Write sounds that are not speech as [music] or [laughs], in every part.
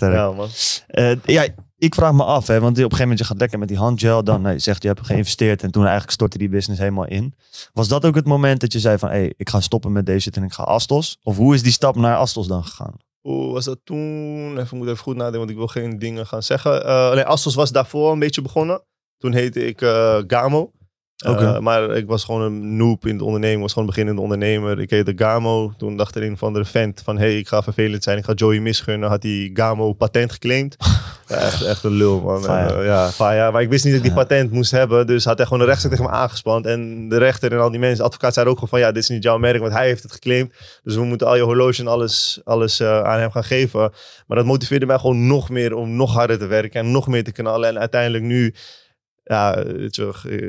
Ja, man. Eh, ja, ik vraag me af, hè, want op een gegeven moment je gaat lekker met die handgel. Dan nee, eh, je zegt je hebt geïnvesteerd en toen eigenlijk stortte die business helemaal in. Was dat ook het moment dat je zei van hé, hey, ik ga stoppen met deze en ik ga Astos? Of hoe is die stap naar Astos dan gegaan? Hoe was dat toen? Even, moet even goed nadenken, want ik wil geen dingen gaan zeggen. Eh, alleen nee, Astos was daarvoor een beetje begonnen. Toen heette ik Gamo. Eh, maar ik was gewoon een noob in het onderneming, was gewoon een beginnende ondernemer. Ik heette Gamo. Toen dacht er een van de vent van, hey, ik ga vervelend zijn, ik ga Joey misgunnen. Had die Gamo patent geclaimd. ja, [laughs] echt, echt een lul, man. En, uh, eh, ja, faya. Maar ik wist niet dat ik die patent moest hebben, dus had hij gewoon een rechter tegen me aangespannen En de rechter en al die mensen, advocaat, zeiden ook gewoon van, ja, dit is niet jouw merk, want hij heeft het geclaimd. Dus we moeten al je horloge en alles, alles eh, aan hem gaan geven. Maar dat motiveerde mij gewoon nog meer om nog harder te werken en nog meer te knallen. En uiteindelijk nu ja,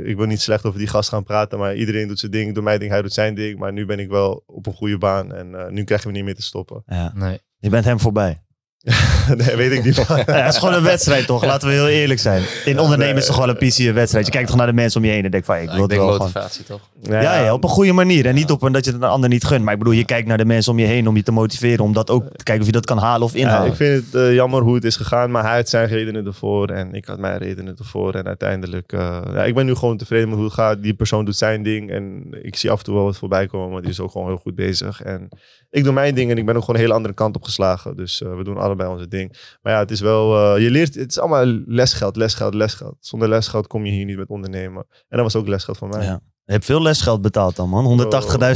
ik wil niet slecht over die gast gaan praten, maar iedereen doet zijn ding. door mij mijn ding, hij doet zijn ding. Maar nu ben ik wel op een goede baan en eh, nu krijgen we niet meer te stoppen. Ja. Nee. Je bent hem voorbij. [laughs] nee, weet ik niet. Het is gewoon een wedstrijd, toch? Laten we heel eerlijk zijn. In ondernemen is toch gewoon een PC een wedstrijd. Je kijkt toch naar de mensen om je heen en denkt van... ik wil ik wel motivatie, gewoon... toch? Ja, ja, op een goede manier. En niet op een dat je het een ander niet gunt. Maar ik bedoel, je kijkt naar de mensen om je heen om je te motiveren. Om dat ook te kijken of je dat kan halen of inhalen. ik vind het eh, jammer hoe het is gegaan. Maar hij had zijn redenen ervoor. En ik had mijn redenen ervoor. En uiteindelijk... Eh, ja, ik ben nu gewoon tevreden met hoe het gaat. Die persoon doet zijn ding. En ik zie af en toe wel wat voorbij komen. Maar die is ook gewoon heel goed bezig. En ik doe mijn ding. En ik ben ook gewoon een hele andere kant op geslagen. Dus eh, we doen alle bij onze ding. Maar ja, het is wel, eh, je leert, het is allemaal lesgeld, lesgeld, lesgeld. Zonder lesgeld kom je hier niet met ondernemen. En dat was ook lesgeld van mij. Ja heb veel lesgeld betaald dan, man.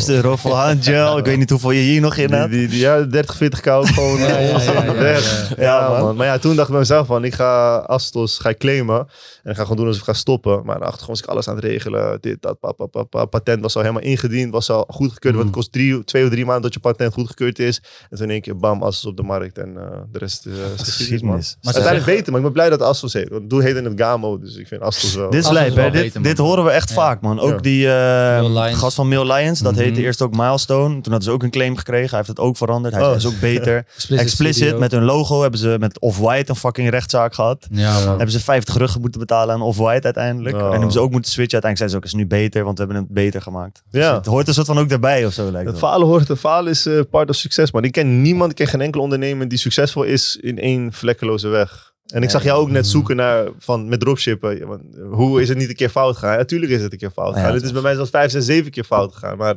180.000 euro voor Angel. Ik weet niet hoeveel je hier nog in hebt. Die, die, ja, 30, 40 koud gewoon. ja, ja, ja, ja, man. Maar ja, toen dacht ik bij mezelf van, ik ga Astos ga claimen. En ga gewoon doen alsof ik ga stoppen. Maar daarachter was ik alles aan het regelen. Dit, dat, pap, Patent was al helemaal ingediend. Was al goedgekeurd. Mhm. Want het kost twee of drie maanden dat je patent goedgekeurd is. En toen in één keer, bam, Astos op de markt. En eh, de rest eh, is geschiedenis, man. Maar Uiteindelijk beter, maar ik ben blij dat Astos heeft. Want doe heet in het Gamo. Dus ik vind Astos wel... Dit is lijp, Dit, dit horen we echt vaak, man. Ook die die eh, gast van Mill Lions. Dat mhm. heette eerst ook Milestone. Toen had ze ook een claim gekregen. Hij heeft het ook veranderd. Hij oh. is ook beter. [laughs] Explicit, met hun logo hebben ze met Off-White een fucking rechtszaak gehad. Ja, hebben ze 50 ruggen moeten betalen aan Off-White uiteindelijk. Oh. En hebben ze ook moeten switchen. Uiteindelijk zijn ze ook eens nu beter, want we hebben het beter gemaakt. Dus het hoort een soort van ook daarbij of zo lijkt het. Falen hoort, het falen is eh, part of succes. Maar ik ken niemand, ik ken geen enkele ondernemer die succesvol is in één vlekkeloze weg. En ik zag jou ook net eh. zoeken naar, van, met dropshippen. Eh, hoe is het niet een keer fout gegaan? Natuurlijk is het een keer fout gegaan. het is bij mij zelfs vijf, zes, zeven keer fout gegaan. Maar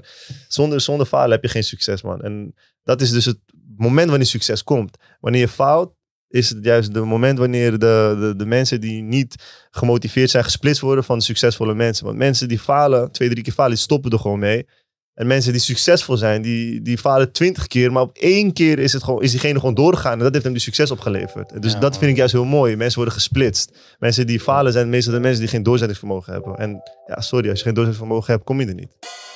zonder, zonder falen heb je geen succes, man. En dat is dus het moment wanneer succes komt. Wanneer je fout, is het juist de moment wanneer de, de, de, mensen die niet gemotiveerd zijn, gesplitst worden van succesvolle mensen. Want mensen die falen, twee, drie keer falen, die stoppen er gewoon mee. En mensen die succesvol zijn, die, die falen twintig keer, maar op één keer is, het gewoon, is diegene gewoon doorgegaan. En dat heeft hem die dus succes opgeleverd. dus dat vind ik juist heel mooi. Mensen worden gesplitst. Mensen die falen zijn meestal de mensen die geen doorzettingsvermogen hebben. En ja, sorry, als je geen doorzettingsvermogen hebt, kom je er niet.